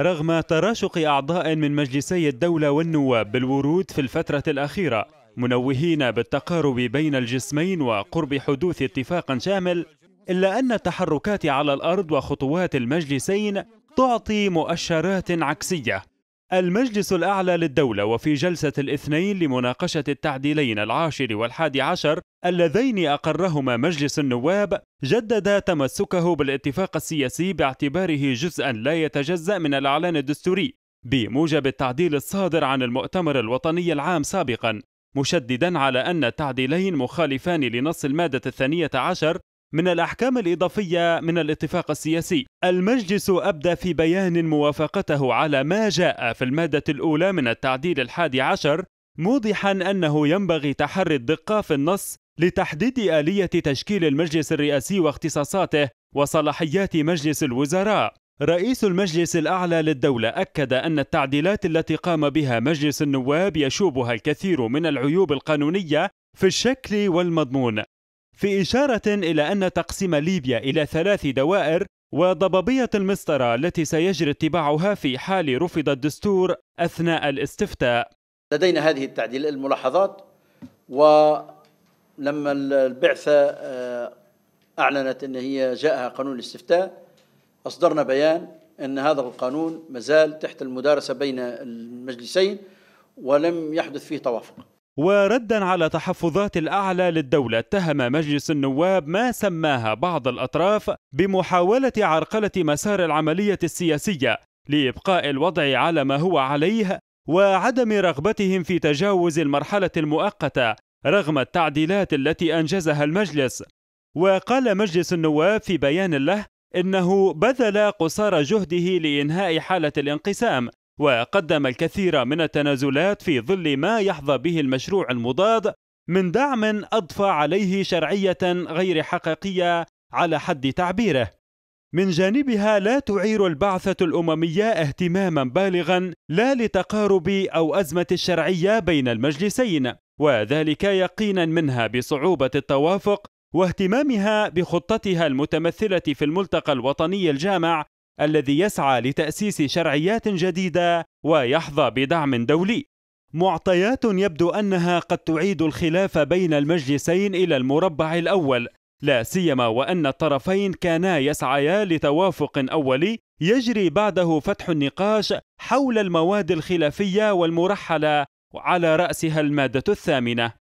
رغم تراشق أعضاء من مجلسي الدولة والنواب بالورود في الفترة الأخيرة منوهين بالتقارب بين الجسمين وقرب حدوث اتفاق شامل إلا أن التحركات على الأرض وخطوات المجلسين تعطي مؤشرات عكسية المجلس الأعلى للدولة وفي جلسة الاثنين لمناقشة التعديلين العاشر والحادي عشر اللذين أقرهما مجلس النواب جدد تمسكه بالاتفاق السياسي باعتباره جزءا لا يتجزأ من الإعلان الدستوري بموجب التعديل الصادر عن المؤتمر الوطني العام سابقا مشددا على أن التعديلين مخالفان لنص المادة الثانية عشر من الأحكام الإضافية من الاتفاق السياسي المجلس أبدى في بيان موافقته على ما جاء في المادة الأولى من التعديل الحادي عشر موضحا أنه ينبغي تحري الدقة في النص لتحديد آلية تشكيل المجلس الرئاسي واختصاصاته وصلاحيات مجلس الوزراء رئيس المجلس الأعلى للدولة أكد أن التعديلات التي قام بها مجلس النواب يشوبها الكثير من العيوب القانونية في الشكل والمضمون في إشارة إلى أن تقسيم ليبيا إلى ثلاث دوائر وضبابية المسطرة التي سيجري اتباعها في حال رفض الدستور أثناء الاستفتاء لدينا هذه التعديل الملاحظات ولما البعثة آه، أعلنت أن هي جاءها قانون الاستفتاء أصدرنا بيان أن هذا القانون مازال تحت المدارسة بين المجلسين ولم يحدث فيه توافق وردا على تحفظات الاعلى للدوله اتهم مجلس النواب ما سماها بعض الاطراف بمحاوله عرقله مسار العمليه السياسيه لابقاء الوضع على ما هو عليه وعدم رغبتهم في تجاوز المرحله المؤقته رغم التعديلات التي انجزها المجلس وقال مجلس النواب في بيان له انه بذل قصارى جهده لانهاء حاله الانقسام وقدم الكثير من التنازلات في ظل ما يحظى به المشروع المضاد من دعم أضفى عليه شرعية غير حقيقية على حد تعبيره. من جانبها لا تعير البعثة الأممية اهتماما بالغا لا لتقارب أو أزمة الشرعية بين المجلسين، وذلك يقينا منها بصعوبة التوافق واهتمامها بخطتها المتمثلة في الملتقى الوطني الجامع الذي يسعى لتأسيس شرعيات جديدة ويحظى بدعم دولي. معطيات يبدو أنها قد تعيد الخلاف بين المجلسين إلى المربع الأول، لا سيما وأن الطرفين كانا يسعيا لتوافق أولي يجري بعده فتح النقاش حول المواد الخلافية والمرحلة على رأسها المادة الثامنة.